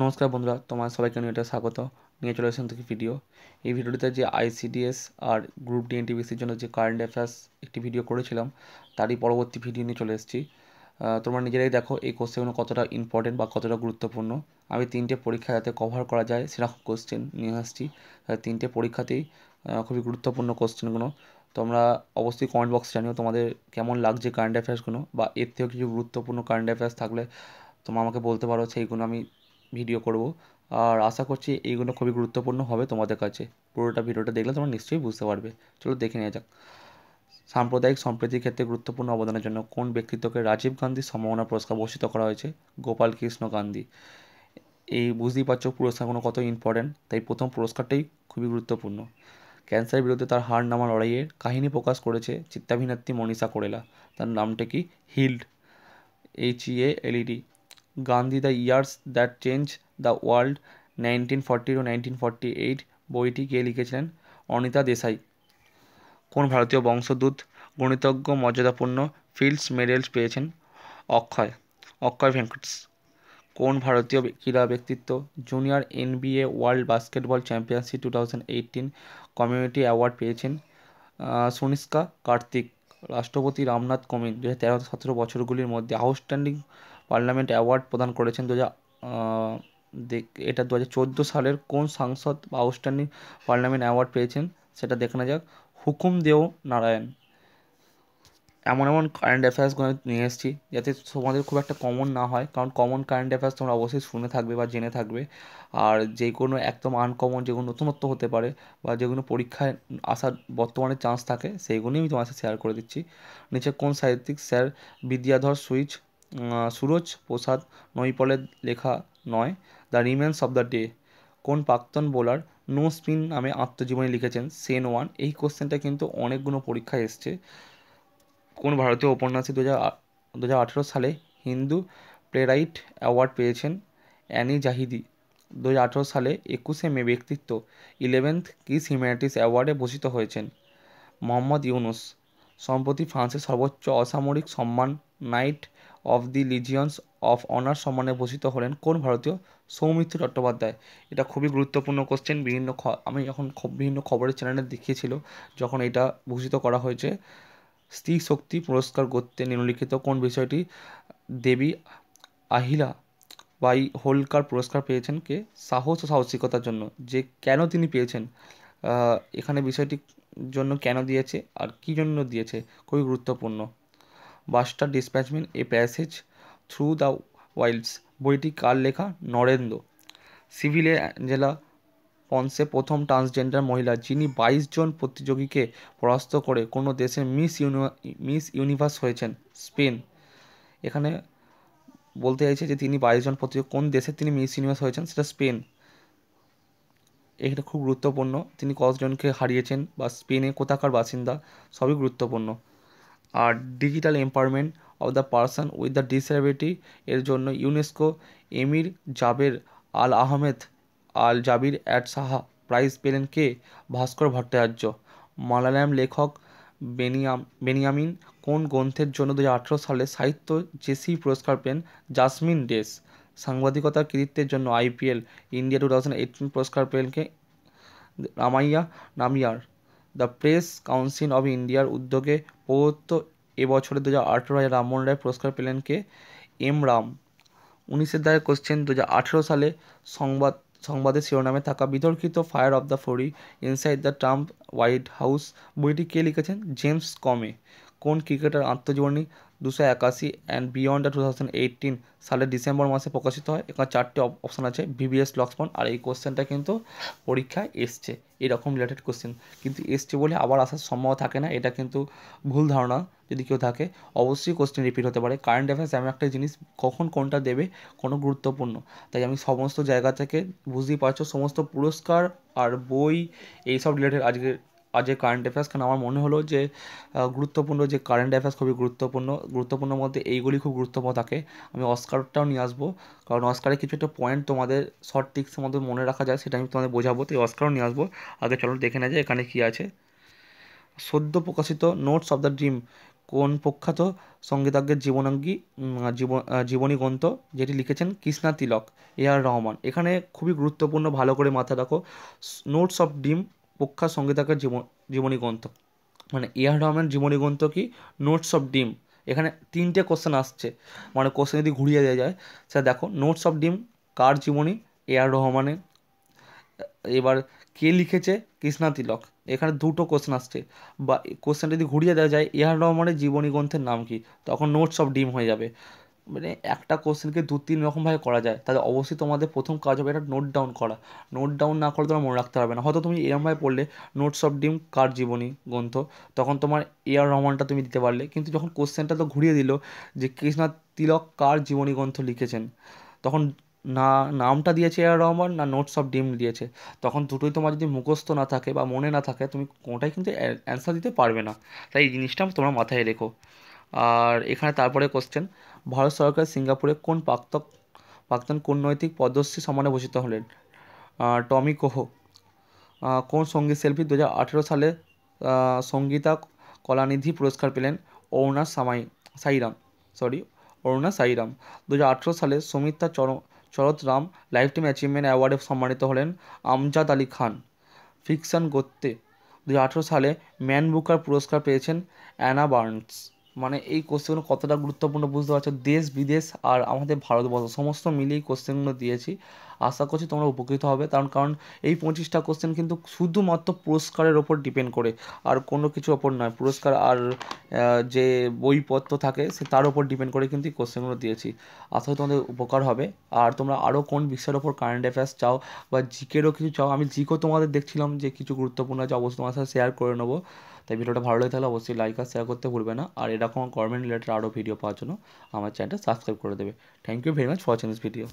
নমস্কার বন্ধুরা তোমার সবাইকে এটা স্বাগত নিয়ে চলে এসেছেন থেকে ভিডিও এই ভিডিওটিতে যে আইসিডিএস আর গ্রুপ ডি এনটিবিসির জন্য যে কারেন্ট অ্যাফেয়ার্স একটি ভিডিও করেছিলাম তারই পরবর্তী ভিডিও নিয়ে চলে এসেছি তোমরা নিজেরাই দেখো এই কোশ্চেনগুলো কতটা ইম্পর্টেন্ট বা কতটা গুরুত্বপূর্ণ আমি তিনটে পরীক্ষা যাতে কভার করা যায় সেরকম কোশ্চেন নিয়ে আসছি তিনটে পরীক্ষাতেই খুবই গুরুত্বপূর্ণ কোশ্চেনগুলো তোমরা অবশ্যই কমেন্ট বক্সে জানিও তোমাদের কেমন লাগছে কারেন্ট অ্যাফেয়ার্সগুলো বা এর থেকেও কিছু গুরুত্বপূর্ণ কারেন্ট অ্যাফেয়ার্স থাকলে তোমরা আমাকে বলতে পারো সেইগুলো আমি ভিডিও করব আর আশা করছি এইগুলো খুবই গুরুত্বপূর্ণ হবে তোমাদের কাছে পুরোটা ভিডিওটা দেখলে তোমরা নিশ্চয়ই বুঝতে পারবে চলো দেখে নেওয়া যাক সাম্প্রদায়িক সম্প্রীতির ক্ষেত্রে গুরুত্বপূর্ণ অবদানের জন্য কোন ব্যক্তিত্বকে রাজীব গান্ধী সম্ভাবনা পুরস্কার ভূষিত করা হয়েছে গোপাল কৃষ্ণ গান্ধী এই বুঝতেই পারছো পুরস্কারগুলো কত ইম্পর্ট্যান্ট তাই প্রথম পুরস্কারটাই খুবই গুরুত্বপূর্ণ ক্যান্সারের বিরুদ্ধে তার হার নামা লড়াইয়ের কাহিনী প্রকাশ করেছে চিত্তাভিনেত্রী মনীষা কোরেলা তার নামটা কি held H E L D Gandhi the years that change the world nineteen forty two nineteen forty eight বইটি কে লিখেছিলেন অনিতা দেশাই কোন ভারতীয় বংশদূত গণিতজ্ঞ মর্যাদাপূর্ণ ফিল্ডস মেডেলস পেয়েছেন অক্ষয় অক্ষয় ভেঙ্কটস কোন ভারতীয় ক্রীড়া ব্যক্তিত্ব junior NBA world basketball championship two thousand eighteen community award পেয়েছেন সুনিস্কা কার্তিক রাষ্ট্রপতি রামনাথ কোবিন্দ দু হাজার তেরো সতেরো বছরগুলির মধ্যে আউটস্ট্যান্ডিং পার্লামেন্ট অ্যাওয়ার্ড প্রদান করেছেন দু এটা দু হাজার সালের কোন সাংসদ বা আউটস্ট্যান্ডিং পার্লামেন্ট অ্যাওয়ার্ড পেয়েছেন সেটা দেখে না যাক হুকুম দেও নারায়ণ এমন এমন কারেন্ট অ্যাফেয়ার্সগুলো নিয়ে এসেছি যাতে তোমাদের খুব একটা কমন না হয় কারণ কমন কারেন্ট অ্যাফেয়ার্স তোমরা অবশ্যই শুনে থাকবে বা জেনে থাকবে আর যে কোনো একদম আনকমন যেগুলো নতুনত্ব হতে পারে বা যেগুলো পরীক্ষায় আসার বর্তমানে চান্স থাকে সেইগুলোই আমি তোমার সাথে শেয়ার করে দিচ্ছি নিচে কোন সাহিত্যিক স্যার বিদ্যাধর সুইচ সুরজ প্রসাদ নৈপলের লেখা নয় the remains of the day কোন প্রাক্তন বোলার নো স্পিন নামে আত্মজীবনী লিখেছেন সেন ওয়ান এই কোশ্চেনটা কিন্তু অনেকগুলো পরীক্ষায় এসছে কোন ভারতীয় উপন্যাসী দু হাজার দু সালে হিন্দু প্লেরাইট অ্যাওয়ার্ড পেয়েছেন অ্যানি জাহিদি দু সালে একুশে মে ব্যক্তিত্ব ইলেভেন্থ কিস হিউম্যানিটিস অ্যাওয়ার্ডে ভূষিত হয়েছেন মোহাম্মদ ইউনুস সম্প্রতি ফ্রান্সের সর্বোচ্চ অসামরিক সম্মান knight of the legions of honour সম্মানে ভূষিত হলেন কোন ভারতীয় সৌমিত্র চট্টোপাধ্যায় এটা খুবই গুরুত্বপূর্ণ কোশ্চেন বিভিন্ন আমি যখন বিভিন্ন খবরের চ্যানেলে দেখিয়েছিল যখন এটা ভূষিত করা হয়েছে স্ত্রী শক্তি পুরস্কার গত্যে নিম্নলিখিত কোন বিষয়টি দেবী আহিলা বাই হোলকার পুরস্কার পেয়েছেন কে সাহস ও সাহসিকতার জন্য যে কেন তিনি পেয়েছেন এখানে বিষয়টি জন্য কেন দিয়েছে আর কি জন্য দিয়েছে খুবই গুরুত্বপূর্ণ বাস্টার ডিসপ্যাচমেন a passage through the wilds বইটি কার লেখা নরেন্দ্র সিভিল অ্যাঞ্জেলা পন্সে প্রথম ট্রান্সজেন্ডার মহিলা যিনি বাইশ জন প্রতিযোগীকে পরাস্ত করে কোনো দেশের মিস মিস ইউনিভার্স হয়েছেন স্পেন এখানে বলতে চাইছে যে তিনি বাইশ জন প্রতিযোগী কোন দেশের তিনি মিস ইউনিভার্স হয়েছেন সেটা স্পেন এটা খুব গুরুত্বপূর্ণ তিনি কতজনকে হারিয়েছেন বা স্পেনে কোথাকার বাসিন্দা সবই গুরুত্বপূর্ণ আর digital empowerment of the person with the disability এর জন্য UNESCO Amir Jaber Al Ahmed Al Jabir অ্যাট সাহা প্রাইজ পেলেন কে ভাস্কর ভট্টাচার্য মালায়াম লেখক বেনিয়াম বেনিয়ামিন কোন গ্রন্থের জন্য দু সালে সাহিত্য জেসি পুরস্কার পেন জাসমিন ডেস সাংবাদিকতার কৃতিত্বের জন্য IPL India two thousand eighteen পুরস্কার পেলেন কে Ramaiya Namiar the press council of ইন্ডিয়ার উদ্যোগে প্রদত্ত এবছরে দু হাজার আঠেরোয় রামমোহন রায় পুরস্কার পেলেন কে এম রাম উনিশের দ্বারা কোশ্চেন দু হাজার আঠেরো সালে সংবাদ সংবাদের শিরোনামে থাকা বিতর্কিত fire of the fury inside the Trump White House বইটি কে লিখেছেন জেমস কমে কোন ক্রিকেটার আত্মজীবনী দুশো একাশি and beyond two thousand eighteen সালের ডিসেম্বর মাসে প্রকাশিত হয় এখানে চারটে অপশান আছে ভিভিএস লক্সমন আর এই কোশ্চেনটা কিন্তু পরীক্ষায় এসছে এরকম রিলেটেড কোশ্চেন কিন্তু এসছে বলে আবার আসার সম্ভাবনা থাকে না এটা কিন্তু ভুল ধারণা যদি কেউ থাকে অবশ্যই কোশ্চেন রিপিট হতে পারে কারেন্ট অ্যাফেয়ার্স এমন একটা জিনিস কখন কোনটা দেবে কোনো গুরুত্বপূর্ণ তাই আমি সমস্ত জায়গা থেকে বুঝতেই পারছো সমস্ত পুরস্কার আর বই এইসব রিলেটেড আজকের আজকে কারেন্ট অ্যাফেয়ার্স কারণ আমার মনে হলো যে গুরুত্বপূর্ণ যে কারেন্ট অ্যাফেয়ার্স খুবই গুরুত্বপূর্ণ গুরুত্বপূর্ণ মধ্যে এইগুলি খুব গুরুত্বপূর্ণ থাকে আমি অস্কারটাও নিয়ে আসবো কারণ অস্কারে কিছু একটা পয়েন্ট তোমাদের শর্ট টিক্সের মধ্যে মনে রাখা যায় সেটা আমি তোমাদের বোঝাবো তো অস্কারও নিয়ে আসবো আগে চলো দেখে নেয় যায় এখানে কী আছে সদ্য প্রকাশিত নোটস অফ দ্য ড্রিম কোন প্রখ্যাত সঙ্গীতজ্ঞের জীবনাঙ্গী জীবনী গ্রন্থ যেটি লিখেছেন কৃষ্ণা তিলক এ আর রহমান এখানে খুবই গুরুত্বপূর্ণ ভালো করে মাথায় রাখো নোটস অফ ড্রিম প্রখ্যাত সঙ্গীতাকার জীবন জীবনী গ্রন্থ মানে এ আর রহমান জীবনী গ্রন্থ কি নোটস অফ ডিম এখানে তিনটে কোশ্চেন আসছে মানে কোশ্চেন যদি ঘুরিয়ে দেওয়া যায় সেটা দেখো নোটস অফ ডিম কার জীবনী এ আর রহমানের এবার কে লিখেছে কৃষ্ণা তিলক এখানে দুটো কোশ্চেন আসছে বা কোশ্চেনটা যদি ঘুরিয়ে দেওয়া যায় এ আর রহমানের জীবনী গ্রন্থের নাম কি তখন নোটস অফ ডিম হয়ে যাবে মানে একটা কোশ্চেনকে দু তিন রকমভাবে করা যায় তাহলে অবশ্যই তোমাদের প্রথম কাজ হবে এটা নোট ডাউন করা নোট ডাউন না করলে তোমার মনে রাখতে পারবে না হয়তো তুমি এরমভাবে পড়লে নোটস অফ ডিম কার জীবনী গ্রন্থ তখন তোমার এ আর রহমানটা তুমি দিতে পারলে কিন্তু যখন কোশ্চেনটা তো ঘুরিয়ে দিল যে কৃষ্ণা তিলক কার জীবনী গ্রন্থ লিখেছেন তখন না নামটা দিয়েছে এ আর রহমান না নোটস অফ ডিম দিয়েছে তখন দুটোই তোমার যদি মুখস্থ না থাকে বা মনে না থাকে তুমি কোনোটাই কিন্তু অ্যান্সার দিতে পারবে না তাই এই জিনিসটা তোমরা মাথায় রেখো আর এখানে তারপরে কোশ্চেন ভারত সরকার সিঙ্গাপুরে কোন প্রাক্তক প্রাক্তন কূটনৈতিক পদ্মশ্রী সম্মানে ভূষিত হলেন টমি কোহ কোন সঙ্গীত শিল্পী দু সালে সঙ্গীতা কলানিধি পুরস্কার পেলেন অরুণা সামাই সাইরাম সরি অরুণা সাইরাম দু সালে সুমিত্রা চর শরৎ রাম লাইফ টাইম অ্যাচিভমেন্ট অ্যাওয়ার্ডে সম্মানিত হলেন আমজাদ আলী খান ফিকশন গোত্তে দু সালে ম্যান বুকার পুরস্কার পেয়েছেন অ্যানা বার্নস মানে এই কোশ্চেনগুলো কতটা গুরুত্বপূর্ণ বুঝতে পারছো দেশ বিদেশ আর আমাদের ভারতবর্ষ সমস্ত মিলিয়ে কোশ্চেনগুলো দিয়েছি আশা করছি তোমরা উপকৃত হবে কারণ কারণ এই পঁচিশটা কোশ্চেন কিন্তু শুধুমাত্র পুরস্কারের ওপর ডিপেন্ড করে আর কোনো কিছু ওপর নয় পুরস্কার আর যে বইপত্র থাকে সে তার ওপর ডিপেন্ড করে কিন্তু এই কোশ্চেনগুলো দিয়েছি আশা করি তোমাদের উপকার হবে আর তোমরা আরও কোন বিষয়ের ওপর কারেন্ট অ্যাফেয়ার্স চাও বা জিকেরও কিছু চাও আমি জিকেও তোমাদের দেখছিলাম যে কিছু গুরুত্বপূর্ণ আছে অবশ্যই তোমার সাথে শেয়ার করে নেবো তাই ভিডিওটা ভালো লাগে তাহলে অবশ্যই লাইক আর শেয়ার করতে ভুলবে না আর এরকম গভর্নমেন্ট রিলেটেড আরও ভিডিও পাওয়ার জন্য আমার চ্যানেলটা সাবস্ক্রাইব করে দেবে thank you very much for watching this video